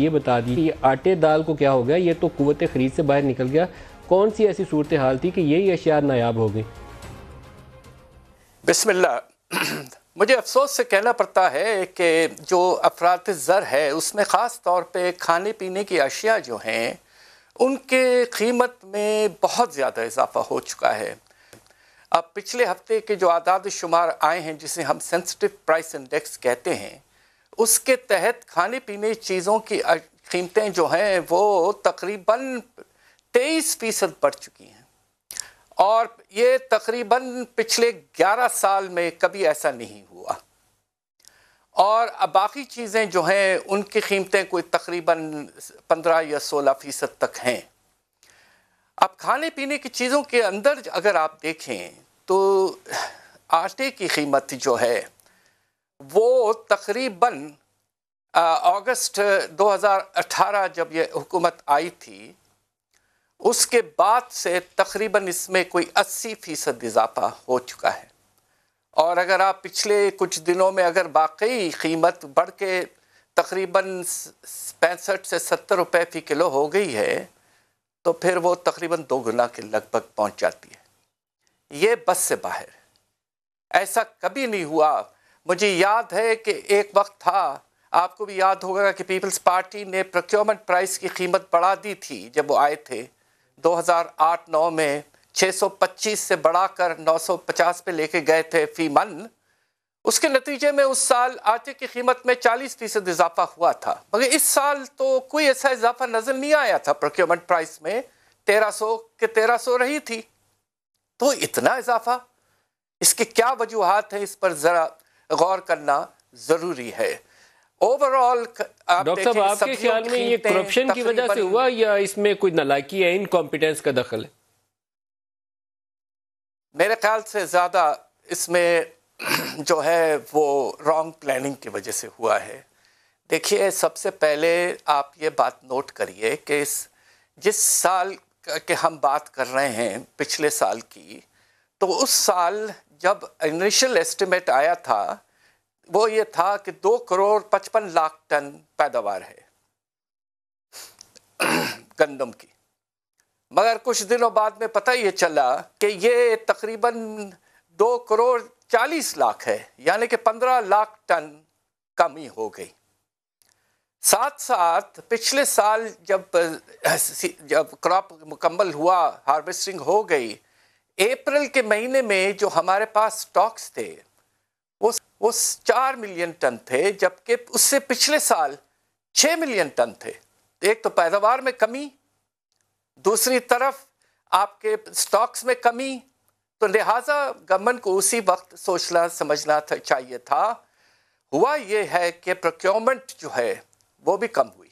یہ بتا دی آٹے دال کو کیا ہو گیا یہ تو قوت خرید سے باہر نکل گیا کون سی ایسی صورتحال تھی کہ یہی اشیاء نایاب ہو گئی بسم اللہ مجھے افسوس سے کہنا پڑتا ہے کہ جو افراد زر ہے اس میں خاص طور پہ کھانے پینے کی اشیاء جو ہیں ان کے قیمت میں بہت زیادہ اضافہ ہو چکا ہے اب پچھلے ہفتے کے جو آداد شمار آئے ہیں جسے ہم سینسٹیو پرائس انڈیکس کہتے ہیں اس کے تحت کھانے پینے چیزوں کی قیمتیں جو ہیں وہ تقریباً تیئیس فیصد بڑھ چکی ہیں اور یہ تقریباً پچھلے گیارہ سال میں کبھی ایسا نہیں ہوا اور باقی چیزیں جو ہیں ان کی قیمتیں کوئی تقریباً پندرہ یا سولہ فیصد تک ہیں اب کھانے پینے کی چیزوں کے اندر اگر آپ دیکھیں تو آٹے کی قیمت جو ہے وہ تقریباً اگست دو ہزار اٹھارہ جب یہ حکومت آئی تھی اس کے بعد سے تقریباً اس میں کوئی اسی فیصد اضافہ ہو چکا ہے اور اگر آپ پچھلے کچھ دنوں میں اگر واقعی قیمت بڑھ کے تقریباً پینسٹھ سے ستر روپے فی کلو ہو گئی ہے تو پھر وہ تقریباً دو گنا کے لگ بھگ پہنچ جاتی ہے یہ بس سے باہر ایسا کبھی نہیں ہوا مجھے یاد ہے کہ ایک وقت تھا آپ کو بھی یاد ہوگا کہ پیپلز پارٹی نے پروکیورمنٹ پرائز کی قیمت بڑھا دی تھی جب وہ آئے تھے دو ہزار آٹھ نو میں چھ سو پچیس سے بڑھا کر نو سو پچاس پہ لے کے گئے تھے فی من اس کے نتیجے میں اس سال آٹے کی قیمت میں چالیس فیصد اضافہ ہوا تھا مگر اس سال تو کوئی ایسا اضافہ نظر نہیں آیا تھا پروکیورمنٹ پرائز میں تیرہ سو کے تیرہ سو رہی تھی تو اتنا اضافہ اس کی کیا وجوہات ہیں اس پر ذرا غور کرنا ضروری ہے اوور آل میں یہ کرپشن کی وجہ سے ہوا یا اس میں کوئی نلائکی ہے انکمپیٹنس کا دخل ہے میرے خیال سے زیادہ اس میں جو ہے وہ رانگ پلاننگ کی وجہ سے ہوا ہے دیکھیے سب سے پہلے آپ یہ بات نوٹ کریے کہ جس سال کے ہم بات کر رہے ہیں پچھلے سال کی تو اس سال جب انیشل اسٹیمیٹ آیا تھا وہ یہ تھا کہ دو کروڑ پچپن لاکھ ٹن پیداوار ہے گندم کی مگر کچھ دنوں بعد میں پتہ یہ چلا کہ یہ تقریباً دو کروڑ چالیس لاکھ ہے یعنی کہ پندرہ لاکھ ٹن کمی ہو گئی ساتھ ساتھ پچھلے سال جب جب کراپ مکمل ہوا ہارویسٹنگ ہو گئی اپریل کے مہینے میں جو ہمارے پاس سٹاکس تھے وہ چار ملین ٹن تھے جبکہ اس سے پچھلے سال چھ ملین ٹن تھے ایک تو پیداوار میں کمی دوسری طرف آپ کے سٹاکس میں کمی تو لہٰذا گورنمنٹ کو اسی وقت سوچنا سمجھنا چاہیے تھا ہوا یہ ہے کہ پروکیورمنٹ جو ہے وہ بھی کم ہوئی